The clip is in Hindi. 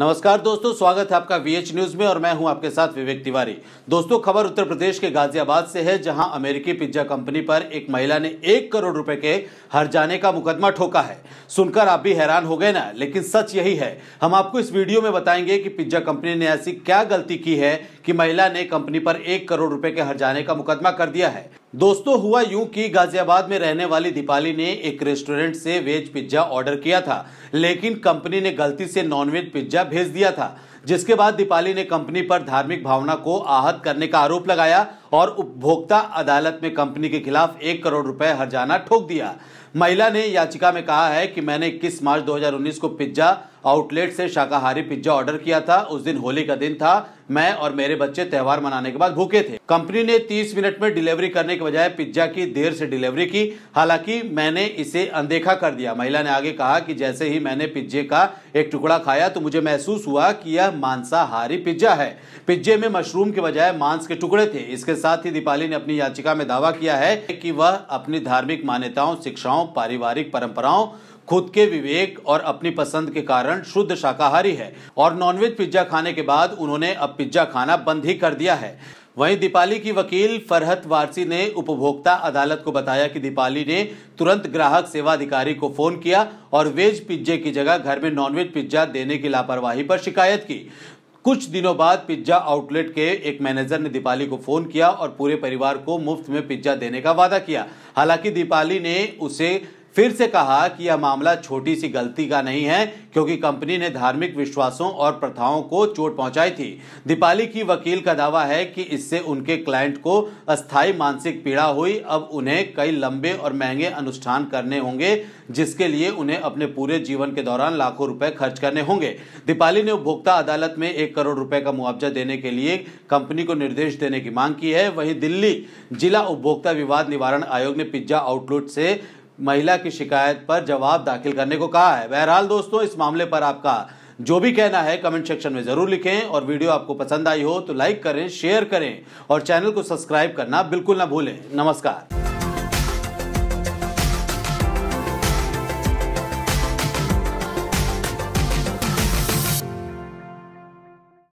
नमस्कार दोस्तों स्वागत है आपका वीएच न्यूज में और मैं हूं आपके साथ विवेक तिवारी दोस्तों खबर उत्तर प्रदेश के गाजियाबाद से है जहां अमेरिकी पिज्जा कंपनी पर एक महिला ने एक करोड़ रुपए के हर जाने का मुकदमा ठोका है सुनकर आप भी हैरान हो गए ना लेकिन सच यही है हम आपको इस वीडियो में बताएंगे कि पिज्जा कंपनी ने ऐसी क्या गलती की है कि महिला ने कंपनी पर एक करोड़ रुपए के हर जाने का मुकदमा कर दिया है दोस्तों हुआ यूं कि गाजियाबाद में रहने वाली दीपाली ने एक रेस्टोरेंट से वेज पिज्जा ऑर्डर किया था लेकिन कंपनी ने गलती से नॉनवेज पिज्जा भेज दिया था जिसके बाद दीपाली ने कंपनी पर धार्मिक भावना को आहत करने का आरोप लगाया और उपभोक्ता अदालत में कंपनी के खिलाफ एक करोड़ रुपए हर्जाना ठोक दिया महिला ने याचिका में कहा है कि मैंने इक्कीस मार्च 2019 को पिज्जा आउटलेट से शाकाहारी पिज्जा ऑर्डर किया था उस दिन होली का दिन था मैं और मेरे बच्चे त्यौहार मनाने के बाद भूखे थे कंपनी ने 30 मिनट में डिलीवरी करने के बजाय पिज्जा की देर से डिलीवरी की हालांकि मैंने इसे अनदेखा कर दिया महिला ने आगे कहा कि जैसे ही मैंने पिज्जे का एक टुकड़ा खाया तो मुझे महसूस हुआ कि यह मांसाहारी पिज्जा है पिज्जे में मशरूम के बजाय मांस के टुकड़े थे इसके साथ ही दीपाली ने अपनी याचिका में दावा किया है कि वह अपनी धार्मिक मान्यताओं शिक्षाओं पारिवारिक परंपराओं खुद के विवेक और अपनी पसंद के कारण शुद्ध शाकाहारी है और नॉनवेज पिज्जा खाने के बाद उन्होंने अब पिज्जा खाना बंद ही कर दिया है वहीं दीपाली की वकील फरहत वारसी ने उपभोक्ता अदालत को बताया कि दीपाली ने तुरंत ग्राहक सेवा अधिकारी को फोन किया और वेज पिज्जे की जगह घर में नॉनवेज पिज्जा देने की लापरवाही पर शिकायत की कुछ दिनों बाद पिज्जा आउटलेट के एक मैनेजर ने दीपाली को फोन किया और पूरे परिवार को मुफ्त में पिज्जा देने का वादा किया हालांकि दीपाली ने उसे फिर से कहा कि यह मामला छोटी सी गलती का नहीं है क्योंकि कंपनी ने धार्मिक विश्वासों और प्रथाओं को चोट पहुंचाई थी दीपाली की वकील का दावा है कि इससे उनके क्लाइंट को अस्थायी मानसिक पीड़ा हुई अब उन्हें कई लंबे और महंगे अनुष्ठान करने होंगे जिसके लिए उन्हें अपने पूरे जीवन के दौरान लाखों रुपए खर्च करने होंगे दीपाली ने उपभोक्ता अदालत में एक करोड़ रुपए का मुआवजा देने के लिए कंपनी को निर्देश देने की मांग की है वही दिल्ली जिला उपभोक्ता विवाद निवारण आयोग ने पिज्जा आउटलेट से महिला की शिकायत पर जवाब दाखिल करने को कहा है बहरहाल दोस्तों इस मामले पर आपका जो भी कहना है कमेंट सेक्शन में जरूर लिखें और वीडियो आपको पसंद आई हो तो लाइक करें शेयर करें और चैनल को सब्सक्राइब करना बिल्कुल ना भूलें नमस्कार